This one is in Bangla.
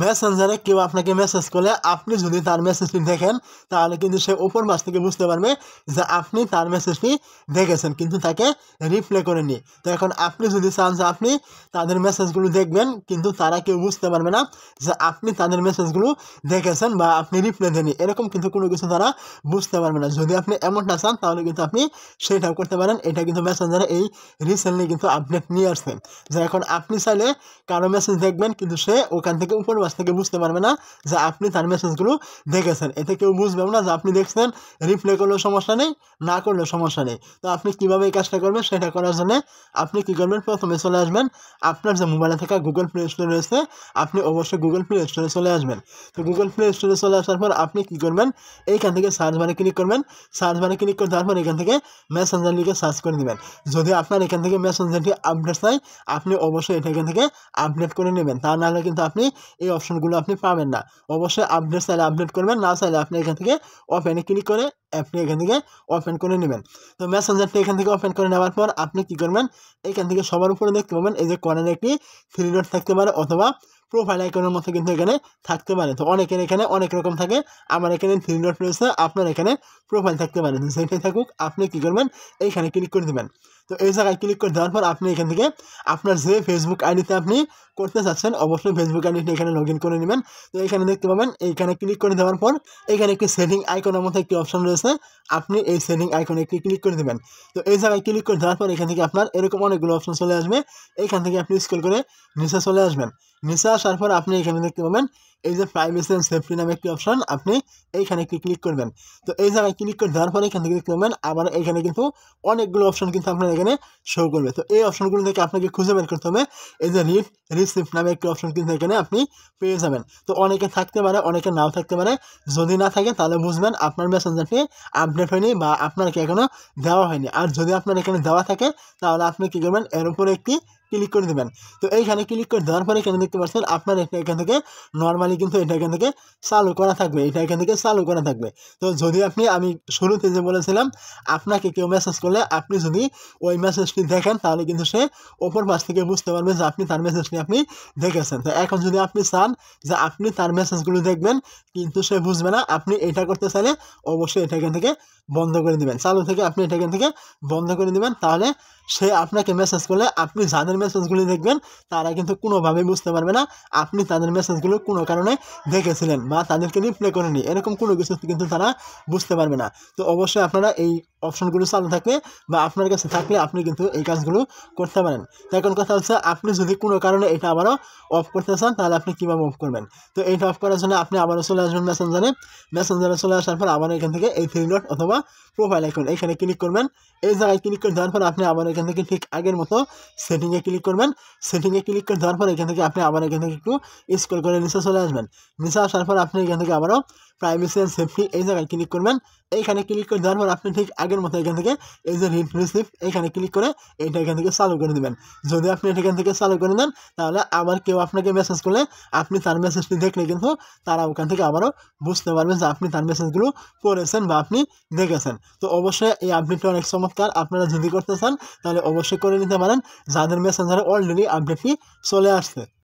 মেসেঞ্জারে কেউ আপনাকে মেসেজ করলে আপনি যদি তার মেসেজটি দেখেন তাহলে কিন্তু সে ওপর মাস থেকে বুঝতে পারবে যে আপনি তার মেসেজটি দেখেছেন কিন্তু তাকে রিপ্লে করেননি তো এখন আপনি যদি চান যে আপনি তাদের মেসেজগুলো দেখবেন কিন্তু তারা কেউ বুঝতে পারবে না যে আপনি তাদের মেসেজগুলো দেখেছেন বা আপনি রিপ্লে দেননি এরকম কিন্তু কোনো কিছু তারা বুঝতে পারবে না যদি আপনি এমনটা চান তাহলে কিন্তু আপনি সেটাও করতে পারেন এটা কিন্তু মেসেঞ্জারে এই রিসেন্টলি কিন্তু আপডেট নিয়ে আসছেন যে এখন আপনি চাইলে কারো মেসেজ দেখবেন কিন্তু সে ওখান থেকে উপর ওয়াচ থেকে বুঝতে পারবে না যে আপনি তার মেসেজগুলো দেখেছেন এতে কেউ বুঝবেও না যে আপনি দেখছেন রিপ্লাই করলেও সমস্যা নেই না করলেও সমস্যা নেই তো আপনি কীভাবে এই কাজটা করবেন সেটা করার জন্য আপনি কী করবেন প্রথমে চলে আসবেন আপনার যে মোবাইলে থাকা গুগল প্লে স্টোর রয়েছে আপনি অবশ্যই গুগল প্লে স্টোরে চলে আসবেন তো গুগল প্লে স্টোরে চলে আসার পর আপনি কী করবেন এইখান থেকে সার্চ বারে ক্লিক করবেন সার্চ বারে ক্লিক করে তারপর এখান থেকে মেসেঞ্জার লিখে সার্চ করে দেবেন যদি আপনার এখান থেকে মেসেঞ্জারটি আপডেট চাই আপনি অবশ্যই এটা এখান থেকে আপডেট করে নেবেন তা নাহলে কিন্তু আপনি এই অপশনগুলো আপনি পাবেন না অবশ্যই আপডেট চাইলে আপডেট করবেন না চাইলে আপনি এখান থেকে ওপেনে ক্লিক করে আপনি এখান থেকে ওপেন করে নেবেন তো মেসেঞ্জারটি এখান থেকে ওপেন করে নেওয়ার পর আপনি কি করবেন এখান থেকে সবার উপরে দেখতে পাবেন এই যে কনের একটি ফিলিডট থাকতে পারে অথবা প্রোফাইল আইকনের মতো কিন্তু এখানে থাকতে পারে তো অনেকের এখানে অনেক রকম থাকে আমার এখানে ফিলিডট রয়েছে আপনার এখানে প্রোফাইল থাকতে পারে তো সেটাই থাকুক আপনি কী করবেন এইখানে ক্লিক করে দেবেন তো এই জায়গায় ক্লিক করে দেওয়ার পর আপনি এখান থেকে আপনার যে ফেসবুক আইডিতে আপনি করতে চাচ্ছেন অবশ্যই ফেসবুক আইডিটি এখানে লগ ইন করে নেবেন তো এখানে দেখতে পাবেন এইখানে ক্লিক করে দেওয়ার পর এখানে একটি সেভিং আইকনের মধ্যে একটি অপশন রয়েছে আপনি এই সেভিং আইকনে একটি ক্লিক করে দেবেন তো এই জায়গায় ক্লিক করে দেওয়ার পর এখান থেকে আপনার এরকম অনেকগুলো অপশন চলে আসবে এখান থেকে আপনি স্কুল করে নিচে চলে আসবেন নিচে আসার পর আপনি এখানে দেখতে পাবেন এই যে প্রাইভেসি অ্যান্ড সেফটি নামে একটি অপশান আপনি এইখানে একটি ক্লিক করবেন তো এই জায়গায় ক্লিক করে দেওয়ার পরে এখান থেকে ক্লিক করবেন আবার এখানে কিন্তু অনেকগুলো অপশান কিন্তু আপনার এখানে শো করবে তো এই অপশানগুলো থেকে আপনাকে খুঁজে বের করতে হবে এই যে রিফ রিসিপ্ট নামে একটি অপশান কিন্তু এখানে আপনি পেয়ে যাবেন তো অনেকে থাকতে পারে অনেকে নাও থাকতে পারে যদি না থাকে তাহলে বুঝবেন আপনার মেসেঞ্জারটি আপডেট হয়নি বা আপনার কি এখনও দেওয়া হয়নি আর যদি আপনার এখানে দেওয়া থাকে তাহলে আপনি কী করবেন এর উপরে একটি ক্লিক করে দেবেন তো এইখানে ক্লিক করে দেওয়ার পরে এখানে দেখতে পাচ্ছেন আপনার এটা এখান থেকে নর্মালি কিন্তু এটা এখান থেকে চালু করা থাকবে এটা এখান থেকে চালু করা থাকবে তো যদি আপনি আমি শুরুতে যে বলেছিলাম আপনাকে কেউ মেসেজ করলে আপনি যদি ওই মেসেজটি দেখেন তাহলে কিন্তু সে ওপর পাশ থেকে বুঝতে পারবে যে আপনি তার মেসেজটি আপনি দেখেছেন তো এখন যদি আপনি চান যে আপনি তার মেসেজগুলো দেখবেন কিন্তু সে বুঝবে না আপনি এটা করতে চাইলে অবশ্যই এটা এখান থেকে বন্ধ করে দেবেন চালু থেকে আপনি এটা এখান থেকে বন্ধ করে দেবেন তাহলে সে আপনাকে মেসেজ করলে আপনি যাদের মেসেজগুলি দেখবেন তারা কিন্তু কোনোভাবেই বুঝতে পারবে না আপনি তাদের মেসেজগুলো কোনো কারণে দেখেছিলেন বা তাদেরকে রিপ্লাই করেনি এরকম কোনো কিছু কিন্তু তারা বুঝতে পারবে না তো অবশ্যই আপনারা এই অপশনগুলো চালু থাকে বা আপনার কাছে থাকলে আপনি কিন্তু এই কাজগুলো করতে পারেন তো এখন কথা হচ্ছে আপনি যদি কোনো কারণে এটা আবারও অফ করতে চান তাহলে আপনি কীভাবে অফ করবেন তো এইটা অফ করার জন্য আপনি আবারও চলে আসবেন মেসেঞ্জারে মেসেঞ্জারে চলে আসার পর আবার এখান থেকে এই থ্রি ডট অথবা প্রোফাইল এখন এখানে ক্লিক করবেন এই জায়গায় ক্লিক করে দেওয়ার পর আপনি আবার এখান থেকে ঠিক আগের মতো সেটিংয়ে ক্লিক করবেন সেটিংয়ে ক্লিক করে দেওয়ার পর এখান থেকে আপনি আবার এখান থেকে একটু স্কোর করে নিচে চলে আসবেন নিচে আসার পর আপনি এখান থেকে আবারও প্রাইভেসি অ্যান্ড সেফটি এই জায়গায় ক্লিক করবেন এইখানে ক্লিক করে দেওয়ার পর আপনি ঠিক আগের মতো এখান থেকে এই যে রিট রিসিপ এইখানে ক্লিক করে এইটা এখান থেকে চালু করে দেবেন যদি আপনি এখান থেকে চালু করে নেন তাহলে আবার কেউ আপনাকে মেসেজ করলে আপনি তার মেসেজটি দেখলে কিন্তু তারা ওখান থেকে আবারও বুঝতে পারবেন যে আপনি তার মেসেজগুলো করেছেন বা আপনি দেখেছেন তো অবশ্যই এই আপডেটটি অনেক চমৎকার আপনারা যদি করতে চান তাহলে অবশ্যই করে নিতে পারেন যাদের মেসেঞ্জারে অলরেডি আপডেটটি চলে আসছে